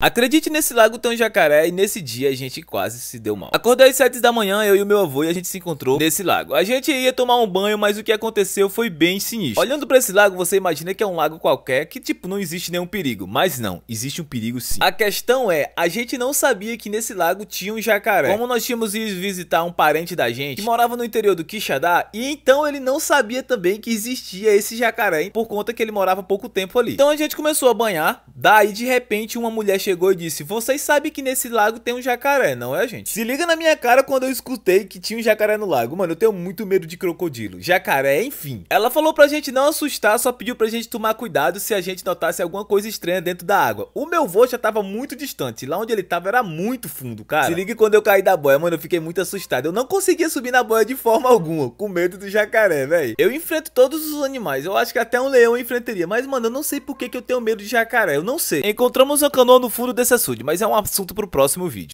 Acredite nesse lago tem um jacaré e nesse dia a gente quase se deu mal. Acordei às 7 da manhã, eu e o meu avô e a gente se encontrou nesse lago. A gente ia tomar um banho, mas o que aconteceu foi bem sinistro. Olhando para esse lago, você imagina que é um lago qualquer, que tipo, não existe nenhum perigo. Mas não, existe um perigo sim. A questão é, a gente não sabia que nesse lago tinha um jacaré. Como nós tínhamos ido visitar um parente da gente, que morava no interior do Quixadá, e então ele não sabia também que existia esse jacaré, por conta que ele morava pouco tempo ali. Então a gente começou a banhar, Daí de repente uma mulher chegou e disse: Vocês sabem que nesse lago tem um jacaré, não é, gente? Se liga na minha cara quando eu escutei que tinha um jacaré no lago. Mano, eu tenho muito medo de crocodilo. Jacaré, enfim. Ela falou pra gente não assustar, só pediu pra gente tomar cuidado se a gente notasse alguma coisa estranha dentro da água. O meu voo já tava muito distante. Lá onde ele tava era muito fundo, cara. Se liga quando eu caí da boia, mano, eu fiquei muito assustado. Eu não conseguia subir na boia de forma alguma, com medo do jacaré, velho. Eu enfrento todos os animais. Eu acho que até um leão eu enfrentaria. Mas, mano, eu não sei por que, que eu tenho medo de jacaré. Eu não sei. Encontramos um canoa no fundo desse açude, mas é um assunto pro próximo vídeo.